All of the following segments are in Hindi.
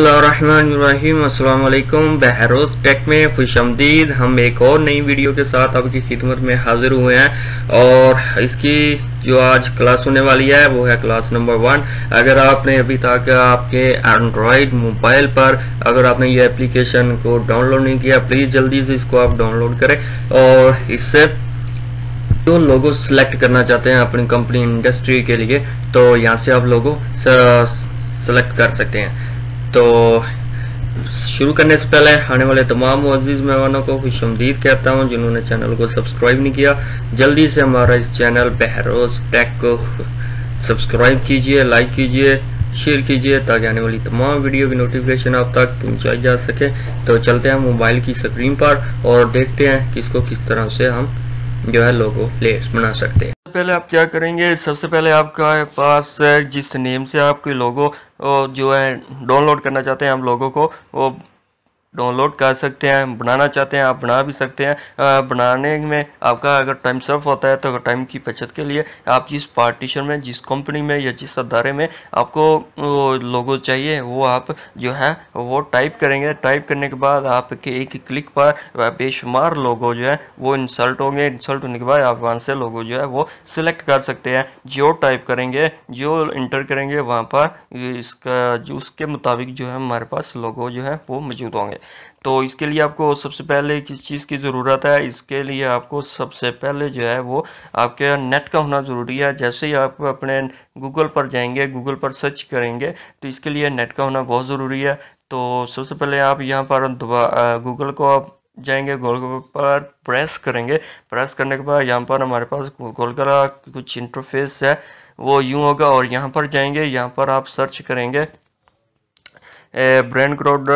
अल्लाम बहरोज टेक में खुश आमदीद हम एक और नई वीडियो के साथ आपकी खिदमत में हाजिर हुए हैं और इसकी जो आज क्लास होने वाली है वो है क्लास नंबर वन अगर आपने अभी तक आपके एंड्रॉयड मोबाइल पर अगर आपने ये एप्लीकेशन को डाउनलोड नहीं किया प्लीज़ जल्दी से इसको आप डाउनलोड करें और इससे जो लोगो सिलेक्ट करना चाहते हैं अपनी कंपनी इंडस्ट्री के लिए तो यहाँ से आप लोगो सेलेक्ट कर सकते हैं तो शुरू करने से पहले आने वाले तमाम अजीज मेहमानों को खुश आमदीद कहता हूँ जिन्होंने चैनल को सब्सक्राइब नहीं किया जल्दी से हमारा इस चैनल बहरोज टेक को सब्सक्राइब कीजिए लाइक कीजिए शेयर कीजिए ताकि आने वाली तमाम वीडियो की नोटिफिकेशन आप तक पहुंचाई जा सके तो चलते हैं मोबाइल की स्क्रीन पर और देखते हैं किसको किस तरह से हम जो है लोगो प्लेयर्स बना सकते हैं पहले आप क्या करेंगे सबसे पहले आपका पास जिस नेम से आप कोई लोगो जो है डाउनलोड करना चाहते हैं हम लोगों को वो डाउनलोड कर सकते हैं बनाना चाहते हैं आप बना भी सकते हैं आ, बनाने में आपका अगर टाइम सर्व होता है तो अगर टाइम की बचत के लिए आप जिस पार्टीशन में जिस कंपनी में या जिस अदारे में आपको लोगों चाहिए वो आप जो है वो टाइप करेंगे टाइप करने के बाद आपके एक क्लिक पर बेशुमार लोगों जो है वो इंसल्ट होंगे इंसल्ट होने के बाद आप वहाँ से लोगो जो है वो सिलेक्ट कर सकते हैं जो टाइप करेंगे जो इंटर करेंगे वहाँ पर इसका जो उसके मुताबिक जो है हमारे पास लोगो जो है वो मौजूद होंगे तो इसके लिए आपको सबसे पहले किस चीज़ की ज़रूरत है इसके लिए आपको सबसे पहले जो है वो आपके नेट का होना ज़रूरी है जैसे ही आप अपने गूगल पर जाएंगे गूगल पर सर्च करेंगे तो इसके लिए नेट का होना बहुत ज़रूरी है तो सबसे पहले आप यहाँ पर गूगल को आप जाएंगे गोलगप्पा पर प्रेस करेंगे प्रेस करने के बाद यहाँ पर हमारे पास गोलगला कुछ इंटरफेस है वो यूँ होगा और यहाँ पर जाएंगे यहाँ पर आप सर्च करेंगे ब्रांड क्रोड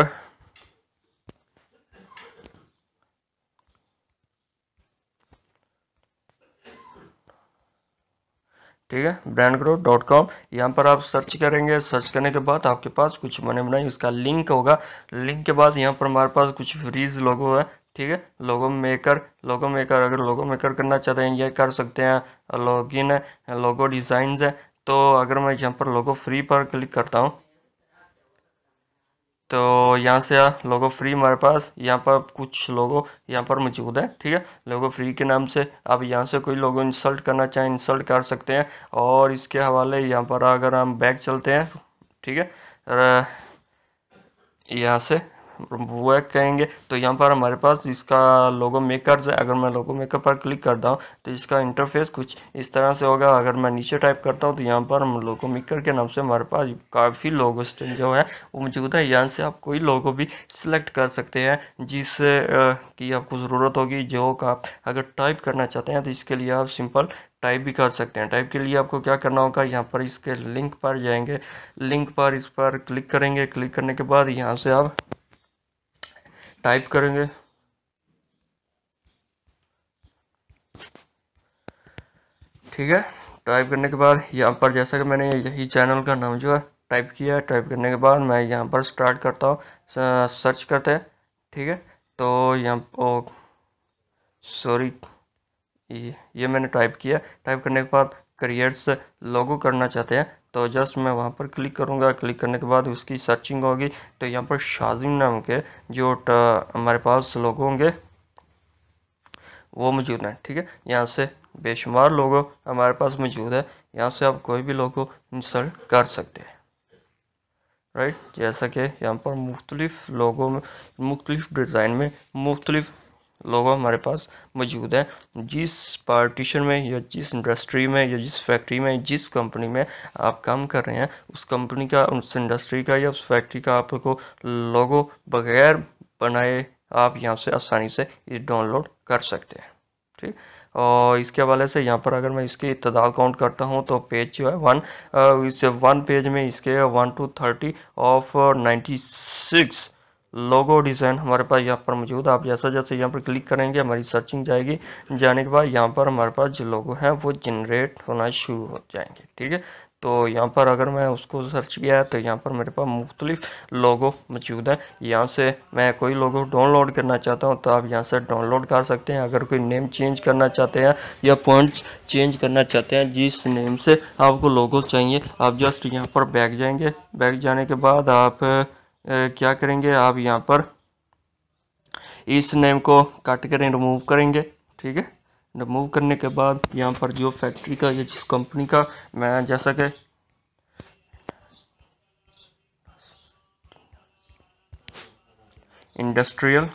ठीक है ब्रांड ग्रो डॉट कॉम यहाँ पर आप सर्च करेंगे सर्च करने के बाद आपके पास कुछ बने बनाई उसका लिंक होगा लिंक के बाद यहाँ पर हमारे पास कुछ फ्रीज लोगो है ठीक है लोगो मेकर लोगो मेकर अगर लोगो मेकर करना चाहते हैं ये कर सकते हैं लॉगिन है लोगो डिज़ाइन है तो अगर मैं यहाँ पर लोगो फ्री पर क्लिक करता हूँ तो यहाँ से आ लोगो फ्री हमारे पास यहाँ पर कुछ लोगो यहाँ पर मौजूद है ठीक है लोगो फ्री के नाम से आप यहाँ से कोई लोगो इंसल्ट करना चाहें इंसल्ट कर सकते हैं और इसके हवाले यहाँ पर अगर हम बैग चलते हैं ठीक है यहाँ से वर्क करेंगे तो यहाँ पर हमारे पास इसका लोगो मेकर्स है अगर मैं लोगो मेकर पर क्लिक करता हूँ तो इसका इंटरफेस कुछ इस तरह से होगा अगर मैं नीचे टाइप करता हूँ तो यहाँ पर हम लोगो मेकर के नाम से हमारे पास काफ़ी लोगो जो है वो मौजूद है यहाँ से आप कोई लोगो भी सिलेक्ट कर सकते हैं जिस की आपको ज़रूरत होगी जो आप अगर टाइप करना चाहते हैं तो इसके लिए आप सिंपल टाइप भी कर सकते हैं टाइप के लिए आपको क्या करना होगा यहाँ पर इसके लिंक पर जाएंगे लिंक पर इस पर क्लिक करेंगे क्लिक करने के बाद यहाँ से आप टाइप करेंगे ठीक है टाइप करने के बाद यहाँ पर जैसा कि मैंने यही चैनल का नाम जो है टाइप किया है टाइप करने के बाद मैं यहाँ पर स्टार्ट करता हूँ सर्च करते हैं ठीक है तो यहाँ सॉरी ये ये मैंने टाइप किया टाइप करने के बाद करियर्स लॉगो करना चाहते हैं तो जस्ट मैं वहाँ पर क्लिक करूँगा क्लिक करने के बाद उसकी सर्चिंग होगी तो यहाँ पर शाजिम नाम के जो हमारे पास लोग होंगे वो मौजूद हैं ठीक है यहाँ से बेशुमार लोगों हमारे पास मौजूद है यहाँ से आप कोई भी लोगो इंसल्ट कर सकते हैं राइट जैसा कि यहाँ पर मुख्तलिफ लोगों में मुख्तलिफ डिज़ाइन में मुख्तलिफ लोगों हमारे पास मौजूद हैं जिस पार्टीशन में या जिस इंडस्ट्री में या जिस फैक्ट्री में जिस कंपनी में आप काम कर रहे हैं उस कंपनी का उस इंडस्ट्री का या उस फैक्ट्री का आपको लोगो बगैर बनाए आप यहाँ से आसानी से डाउनलोड कर सकते हैं ठीक और इसके हवाले से यहाँ पर अगर मैं इसके इतदाल काउंट करता हूँ तो पेज जो है वन इस वन पेज में इसके one two thirty of ninety six logo design हमारे पास यहाँ पर मौजूद है आप जैसा जैसे यहाँ पर क्लिक करेंगे हमारी सर्चिंग जाएगी जाने के बाद यहाँ पर हमारे पास जो लोगो है वो जनरेट होना शुरू हो जाएंगे ठीक है तो यहाँ पर अगर मैं उसको सर्च किया है तो यहाँ पर मेरे पास मुख्तलिफ लोगो मौजूद हैं यहाँ से मैं कोई लोगो डाउनलोड करना चाहता हूँ तो आप यहाँ से डाउनलोड कर सकते हैं अगर कोई नेम चेंज करना चाहते हैं या पॉइंट चेंज करना चाहते हैं जिस नेम से आपको लोगो चाहिए आप जस्ट यहाँ पर बैग जाएंगे बैग जाने के बाद आप क्या करेंगे आप यहाँ पर इस नेम को कट करें रिमूव करेंगे ठीक है रिमूव करने के बाद यहाँ पर जो फैक्ट्री का या जिस कंपनी का मैं जैसा कि इंडस्ट्रियल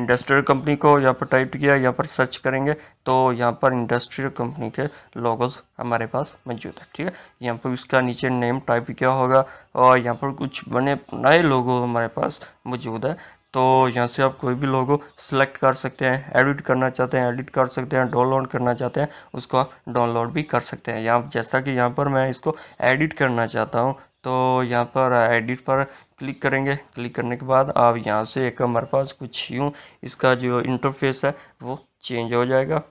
इंडस्ट्रियल कंपनी को यहाँ पर टाइप किया यहाँ पर सर्च करेंगे तो यहाँ पर इंडस्ट्रियल कंपनी के लोगोज हमारे पास मौजूद है ठीक है यहाँ पर उसका नीचे नेम टाइप किया होगा और यहाँ पर कुछ बने नए लोगो हमारे पास मौजूद है तो यहाँ से आप कोई भी लोगो सेलेक्ट कर सकते हैं एडिट करना चाहते हैं एडिट कर सकते हैं डाउनलोड करना चाहते हैं उसको आप डाउनलोड भी कर सकते हैं यहाँ जैसा कि यहाँ पर मैं इसको एडिट करना चाहता हूँ तो यहाँ पर एडिट पर क्लिक करेंगे क्लिक करने के बाद आप यहाँ से एक हमारे पास कुछ यूँ इसका जो इंटरफेस है वो चेंज हो जाएगा